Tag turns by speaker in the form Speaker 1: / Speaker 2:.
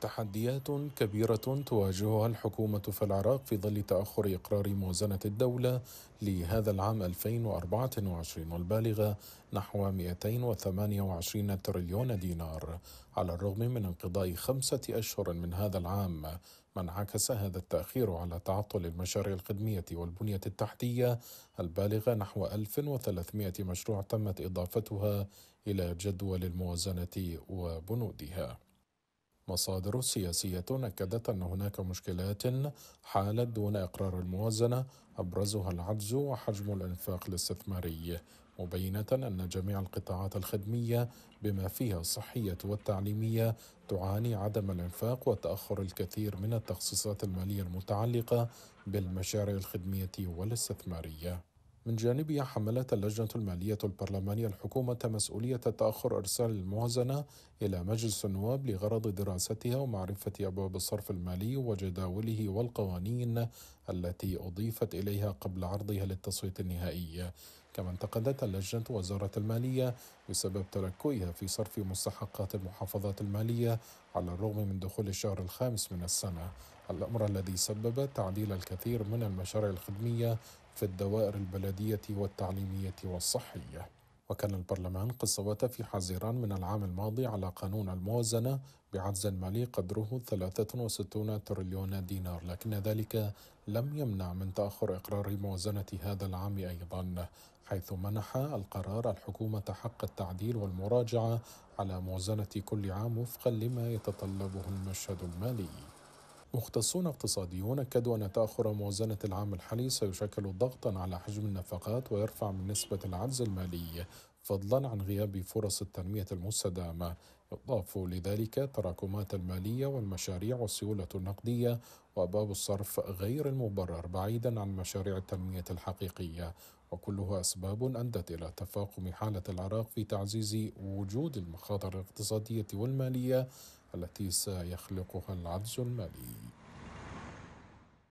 Speaker 1: تحديات كبيرة تواجهها الحكومة في العراق في ظل تأخر إقرار موازنة الدولة لهذا العام 2024 البالغة نحو 228 تريليون دينار على الرغم من انقضاء خمسة أشهر من هذا العام ما انعكس هذا التأخير على تعطل المشاريع الخدمية والبنية التحتية البالغة نحو 1300 مشروع تمت إضافتها إلى جدول الموازنة وبنودها مصادر سياسية أكدت أن هناك مشكلات حالت دون إقرار الموازنة أبرزها العجز وحجم الإنفاق الاستثماري مبينة أن جميع القطاعات الخدمية بما فيها الصحية والتعليمية تعاني عدم الإنفاق وتأخر الكثير من التخصيصات المالية المتعلقة بالمشاريع الخدمية والاستثمارية من جانبها حملت اللجنة المالية البرلمانية الحكومة مسؤولية تأخر إرسال الموازنة إلى مجلس النواب لغرض دراستها ومعرفة أبواب الصرف المالي وجداوله والقوانين التي أضيفت إليها قبل عرضها للتصويت النهائي كما انتقدت اللجنة وزارة المالية بسبب تلكؤها في صرف مستحقات المحافظات المالية على الرغم من دخول الشهر الخامس من السنة الأمر الذي سبب تعديل الكثير من المشاريع الخدمية في الدوائر البلدية والتعليمية والصحية وكان البرلمان قد صوت في حزيران من العام الماضي على قانون الموازنة بعجز مالي قدره 63 تريليون دينار لكن ذلك لم يمنع من تأخر إقرار موازنة هذا العام أيضا حيث منح القرار الحكومة حق التعديل والمراجعة على موازنة كل عام وفقا لما يتطلبه المشهد المالي مختصون اقتصاديون اكدوا ان تاخر موازنه العام الحالي سيشكل ضغطا على حجم النفقات ويرفع من نسبه العجز المالي فضلا عن غياب فرص التنميه المستدامه يضاف لذلك التراكمات الماليه والمشاريع والسيوله النقديه وباب الصرف غير المبرر بعيدا عن مشاريع التنميه الحقيقيه وكلها اسباب ادت الى تفاقم حاله العراق في تعزيز وجود المخاطر الاقتصاديه والماليه التي سيخلقها العجز المالي